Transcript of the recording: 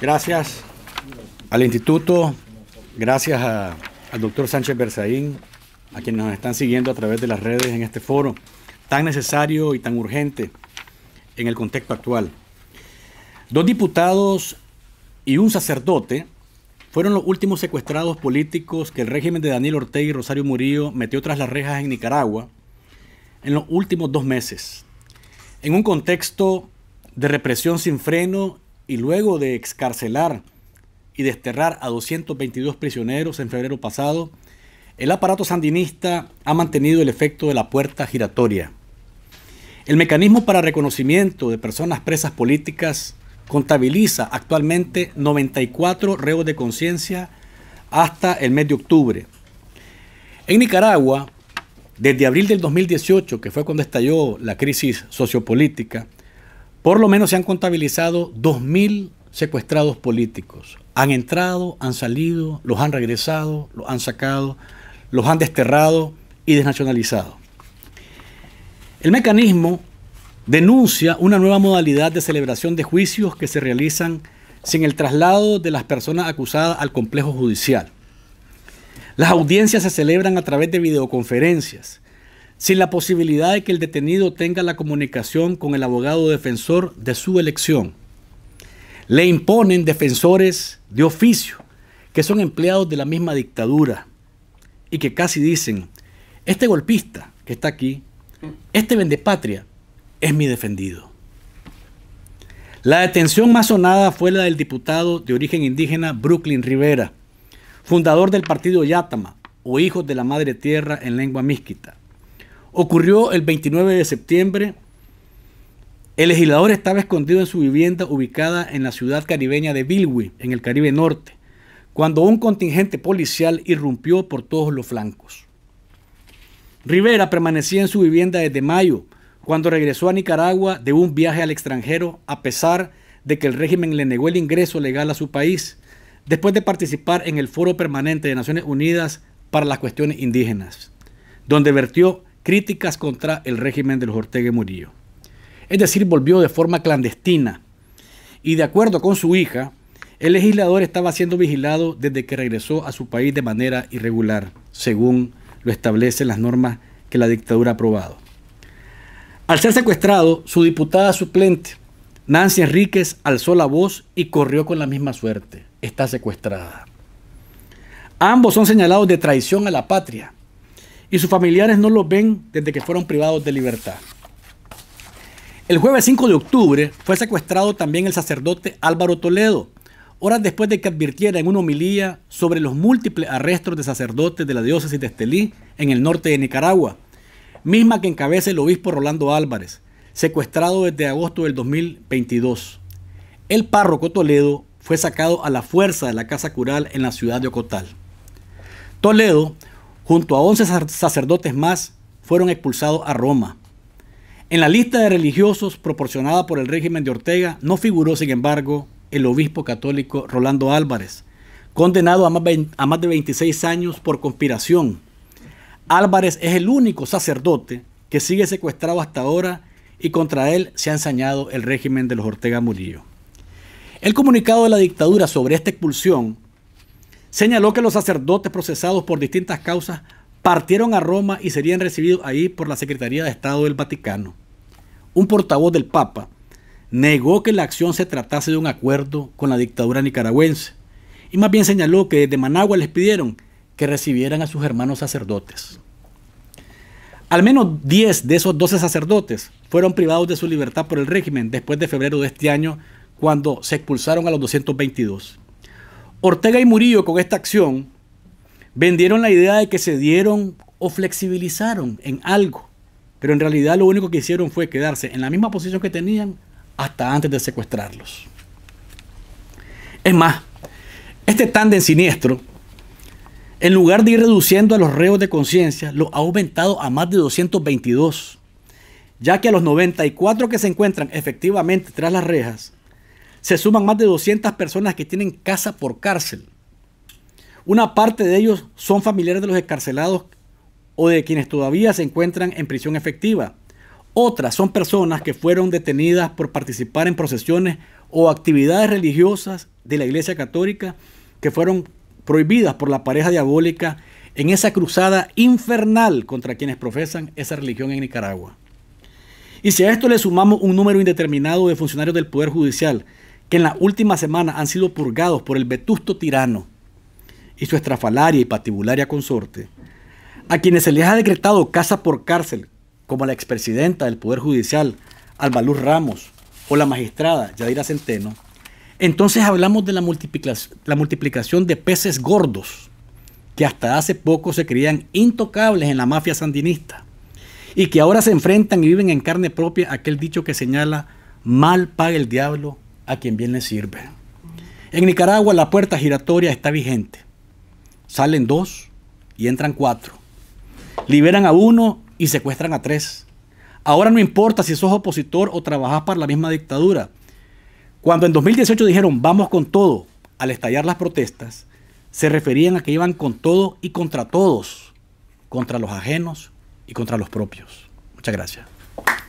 Gracias al instituto, gracias al doctor Sánchez Berzaín, a quienes nos están siguiendo a través de las redes en este foro, tan necesario y tan urgente en el contexto actual. Dos diputados y un sacerdote fueron los últimos secuestrados políticos que el régimen de Daniel Ortega y Rosario Murillo metió tras las rejas en Nicaragua en los últimos dos meses, en un contexto de represión sin freno y luego de excarcelar y desterrar a 222 prisioneros en febrero pasado, el aparato sandinista ha mantenido el efecto de la puerta giratoria. El mecanismo para reconocimiento de personas presas políticas contabiliza actualmente 94 reos de conciencia hasta el mes de octubre. En Nicaragua, desde abril del 2018, que fue cuando estalló la crisis sociopolítica, por lo menos se han contabilizado 2.000 secuestrados políticos. Han entrado, han salido, los han regresado, los han sacado, los han desterrado y desnacionalizado. El mecanismo denuncia una nueva modalidad de celebración de juicios que se realizan sin el traslado de las personas acusadas al complejo judicial. Las audiencias se celebran a través de videoconferencias sin la posibilidad de que el detenido tenga la comunicación con el abogado defensor de su elección. Le imponen defensores de oficio, que son empleados de la misma dictadura, y que casi dicen, este golpista que está aquí, este vendepatria, es mi defendido. La detención más sonada fue la del diputado de origen indígena Brooklyn Rivera, fundador del partido Yatama o Hijos de la Madre Tierra en lengua mísquita ocurrió el 29 de septiembre. El legislador estaba escondido en su vivienda ubicada en la ciudad caribeña de Bilwi, en el Caribe Norte, cuando un contingente policial irrumpió por todos los flancos. Rivera permanecía en su vivienda desde mayo, cuando regresó a Nicaragua de un viaje al extranjero, a pesar de que el régimen le negó el ingreso legal a su país, después de participar en el Foro Permanente de Naciones Unidas para las Cuestiones Indígenas, donde vertió críticas contra el régimen de los Ortega Murillo. Es decir, volvió de forma clandestina. Y de acuerdo con su hija, el legislador estaba siendo vigilado desde que regresó a su país de manera irregular, según lo establecen las normas que la dictadura ha aprobado. Al ser secuestrado, su diputada suplente, Nancy Enríquez, alzó la voz y corrió con la misma suerte. Está secuestrada. Ambos son señalados de traición a la patria y sus familiares no los ven desde que fueron privados de libertad. El jueves 5 de octubre fue secuestrado también el sacerdote Álvaro Toledo, horas después de que advirtiera en una homilía sobre los múltiples arrestos de sacerdotes de la diócesis de Estelí en el norte de Nicaragua, misma que encabeza el obispo Rolando Álvarez, secuestrado desde agosto del 2022. El párroco Toledo fue sacado a la fuerza de la casa cural en la ciudad de Ocotal. Toledo junto a 11 sacerdotes más, fueron expulsados a Roma. En la lista de religiosos proporcionada por el régimen de Ortega no figuró, sin embargo, el obispo católico Rolando Álvarez, condenado a más de 26 años por conspiración. Álvarez es el único sacerdote que sigue secuestrado hasta ahora y contra él se ha ensañado el régimen de los Ortega Murillo. El comunicado de la dictadura sobre esta expulsión Señaló que los sacerdotes procesados por distintas causas partieron a Roma y serían recibidos ahí por la Secretaría de Estado del Vaticano. Un portavoz del Papa negó que la acción se tratase de un acuerdo con la dictadura nicaragüense y más bien señaló que desde Managua les pidieron que recibieran a sus hermanos sacerdotes. Al menos 10 de esos 12 sacerdotes fueron privados de su libertad por el régimen después de febrero de este año, cuando se expulsaron a los 222. Ortega y Murillo con esta acción vendieron la idea de que se dieron o flexibilizaron en algo, pero en realidad lo único que hicieron fue quedarse en la misma posición que tenían hasta antes de secuestrarlos. Es más, este tándem siniestro, en lugar de ir reduciendo a los reos de conciencia, los ha aumentado a más de 222, ya que a los 94 que se encuentran efectivamente tras las rejas, se suman más de 200 personas que tienen casa por cárcel. Una parte de ellos son familiares de los escarcelados o de quienes todavía se encuentran en prisión efectiva. Otras son personas que fueron detenidas por participar en procesiones o actividades religiosas de la Iglesia Católica que fueron prohibidas por la pareja diabólica en esa cruzada infernal contra quienes profesan esa religión en Nicaragua. Y si a esto le sumamos un número indeterminado de funcionarios del Poder Judicial que en la última semana han sido purgados por el vetusto tirano y su estrafalaria y patibularia consorte, a quienes se les ha decretado casa por cárcel, como la expresidenta del Poder Judicial, Alba Ramos, o la magistrada Yadira Centeno, entonces hablamos de la la multiplicación de peces gordos, que hasta hace poco se creían intocables en la mafia sandinista, y que ahora se enfrentan y viven en carne propia aquel dicho que señala, mal paga el diablo a quien bien le sirve. En Nicaragua la puerta giratoria está vigente. Salen dos y entran cuatro. Liberan a uno y secuestran a tres. Ahora no importa si sos opositor o trabajás para la misma dictadura. Cuando en 2018 dijeron vamos con todo, al estallar las protestas, se referían a que iban con todo y contra todos, contra los ajenos y contra los propios. Muchas gracias.